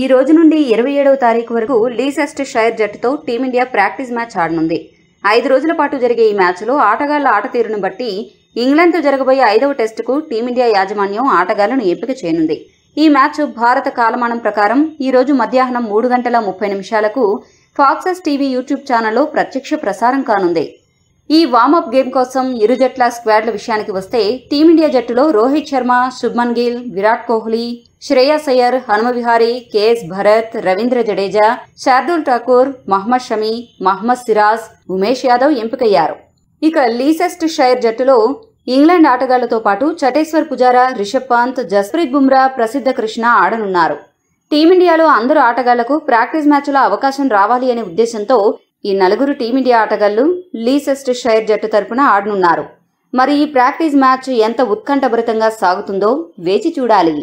ఈ రోజు నుండి ఇరవై ఏడవ తారీఖు వరకు లీసెస్ట్ షైర్ జట్టుతో టీమిండియా ప్రాక్టీస్ మ్యాచ్ ఆడనుంది ఐదు రోజుల పాటు జరిగే ఈ మ్యాచ్లో ఆటగాళ్ల ఆట తీరును బట్టి ఇంగ్లాండ్తో జరగబోయే ఐదవ టెస్టుకు టీమిండియా యాజమాన్యం ఆటగాళ్లను ఎంపిక చేయనుంది ఈ మ్యాచ్ భారత కాలమానం ప్రకారం ఈ రోజు మధ్యాహ్నం మూడు గంటల ముప్పై నిమిషాలకు ఫాక్సెస్ టీవీ యూట్యూబ్ ఛానల్లో ప్రత్యక్ష ప్రసారం కానుంది ఈ వార్మప్ గేమ్ కోసం ఇరు జట్ల స్క్వాడ్ల విషయానికి వస్తే టీమిండియా జట్టులో రోహిత్ శర్మ శుభ్మన్ గిల్ విరాట్ కోహ్లీ శ్రేయస్ అయ్యర్ హనుమవిహారి కేఎస్ భరత్ రవీంద్ర జడేజా శార్దుల్ ఠాకూర్ మహ్మద్ షమి మహ్మద్ సిరాజ్ ఉమేష్ యాదవ్ ఎంపికయ్యారు ఇక లీసెస్ట్ షైర్ జట్టులో ఇంగ్లాండ్ ఆటగాళ్లతో పాటు చటేశ్వర్ పుజారా రిషబ్ పంత్ జస్ప్రీత్ బుమ్రా ప్రసిద్ధ కృష్ణ ఆడనున్నారు టీమిండియాలో అందరు ఆటగాళ్లకు ప్రాక్టీస్ మ్యాచ్ల అవకాశం రావాలి అనే ఉద్దేశంతో ఈ నలుగురు టీమిండియా ఆటగాళ్లు లీసెస్ట్ షైర్ జట్టు తరపున ఆడనున్నారు మరి ఈ ప్రాక్టీస్ మ్యాచ్ ఎంత ఉత్కంఠభరితంగా సాగుతుందో వేచి చూడాలి